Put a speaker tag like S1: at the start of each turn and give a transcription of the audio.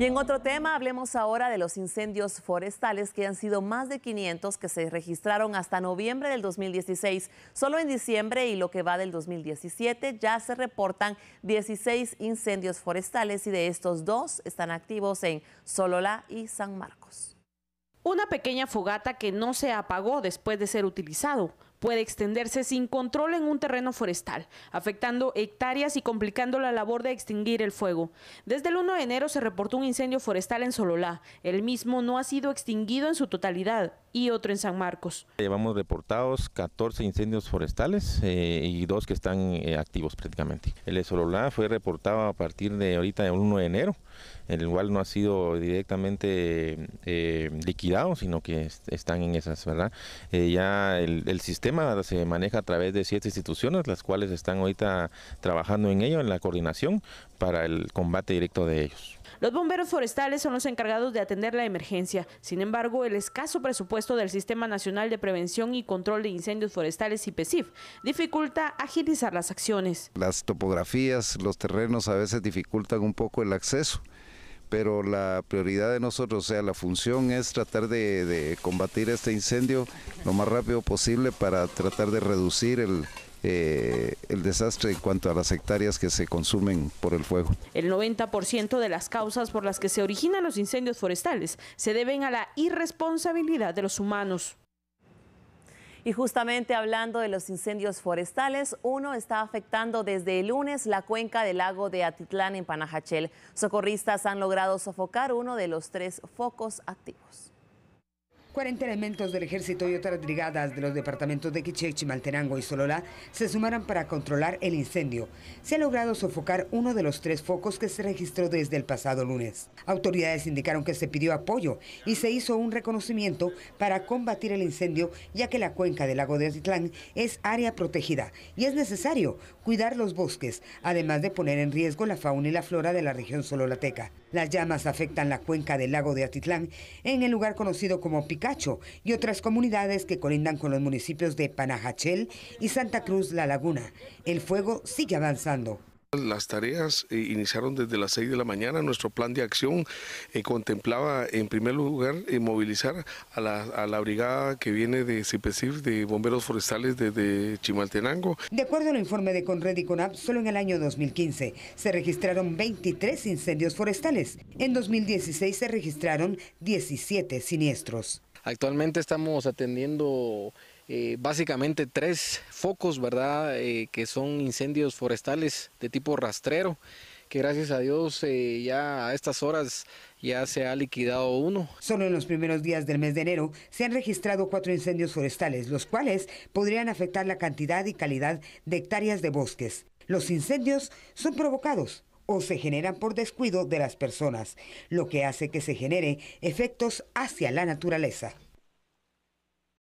S1: Y en otro tema, hablemos ahora de los incendios forestales que han sido más de 500 que se registraron hasta noviembre del 2016. Solo en diciembre y lo que va del 2017 ya se reportan 16 incendios forestales y de estos dos están activos en Sololá y San Marcos.
S2: Una pequeña fogata que no se apagó después de ser utilizado puede extenderse sin control en un terreno forestal, afectando hectáreas y complicando la labor de extinguir el fuego. Desde el 1 de enero se reportó un incendio forestal en Sololá. El mismo no ha sido extinguido en su totalidad y otro en San Marcos.
S3: Llevamos reportados 14 incendios forestales eh, y dos que están eh, activos prácticamente. El Sololá fue reportado a partir de ahorita el 1 de enero, el cual no ha sido directamente eh, liquidado, sino que están en esas, ¿verdad? ya el, sistema se maneja a través de siete instituciones, las cuales están ahorita trabajando en ello, en la coordinación para el combate directo de ellos.
S2: Los bomberos forestales son los encargados de atender la emergencia, sin embargo el escaso presupuesto del Sistema Nacional de Prevención y Control de Incendios Forestales y PESIF, dificulta agilizar las acciones.
S1: Las topografías, los terrenos a veces dificultan un poco el acceso pero la prioridad de nosotros, o sea, la función es tratar de, de combatir este incendio lo más rápido posible para tratar de reducir el, eh, el desastre en cuanto a las hectáreas que se consumen por el fuego.
S2: El 90% de las causas por las que se originan los incendios forestales se deben a la irresponsabilidad de los humanos. Y justamente hablando de los
S1: incendios forestales, uno está afectando desde el lunes la cuenca del lago de Atitlán en Panajachel. Socorristas han logrado sofocar uno de los tres focos activos.
S4: 40 elementos del ejército y otras brigadas de los departamentos de Quiché, Chimaltenango y Sololá se sumaron para controlar el incendio. Se ha logrado sofocar uno de los tres focos que se registró desde el pasado lunes. Autoridades indicaron que se pidió apoyo y se hizo un reconocimiento para combatir el incendio, ya que la cuenca del lago de Atitlán es área protegida y es necesario cuidar los bosques, además de poner en riesgo la fauna y la flora de la región sololateca. Las llamas afectan la cuenca del lago de Atitlán, en el lugar conocido como Picacho, y otras comunidades que colindan con los municipios de Panajachel y Santa Cruz La Laguna. El fuego sigue avanzando.
S3: Las tareas eh, iniciaron desde las 6 de la mañana. Nuestro plan de acción eh, contemplaba, en primer lugar, eh, movilizar a la, brigada que viene de CIPESIF de bomberos forestales desde Chimaltenango.
S4: De acuerdo al informe de Conred y Conab, solo en el año 2015 se registraron 23 incendios forestales. En 2016 se registraron 17
S3: siniestros. Actualmente estamos atendiendo eh, básicamente tres focos, ¿verdad? Eh, que son incendios forestales de tipo rastrero, que gracias a Dios eh, ya a estas horas ya se ha liquidado uno. Solo en los primeros
S4: días del mes de enero se han registrado cuatro incendios forestales, los cuales podrían afectar la cantidad y calidad de hectáreas de bosques. Los incendios son provocados o se generan por descuido de las personas, lo que hace que se genere efectos hacia la naturaleza.